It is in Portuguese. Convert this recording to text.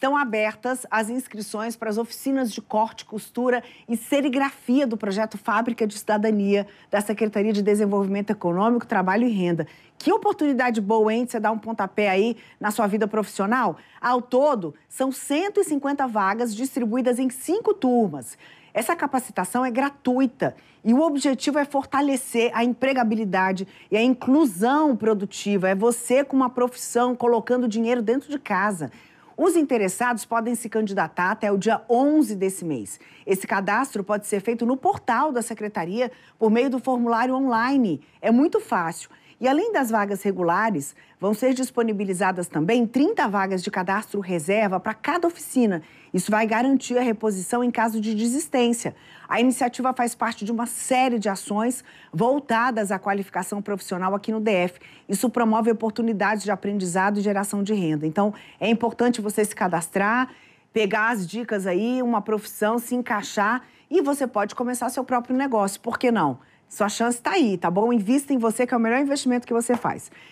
estão abertas as inscrições para as oficinas de corte, costura e serigrafia do projeto Fábrica de Cidadania da Secretaria de Desenvolvimento Econômico, Trabalho e Renda. Que oportunidade boa, hein, de você dar um pontapé aí na sua vida profissional? Ao todo, são 150 vagas distribuídas em cinco turmas. Essa capacitação é gratuita e o objetivo é fortalecer a empregabilidade e a inclusão produtiva. É você com uma profissão colocando dinheiro dentro de casa. Os interessados podem se candidatar até o dia 11 desse mês. Esse cadastro pode ser feito no portal da secretaria por meio do formulário online. É muito fácil e além das vagas regulares, vão ser disponibilizadas também 30 vagas de cadastro reserva para cada oficina. Isso vai garantir a reposição em caso de desistência. A iniciativa faz parte de uma série de ações voltadas à qualificação profissional aqui no DF. Isso promove oportunidades de aprendizado e geração de renda. Então, é importante você se cadastrar, pegar as dicas aí, uma profissão, se encaixar e você pode começar seu próprio negócio. Por que não? Sua chance está aí, tá bom? Invista em você, que é o melhor investimento que você faz.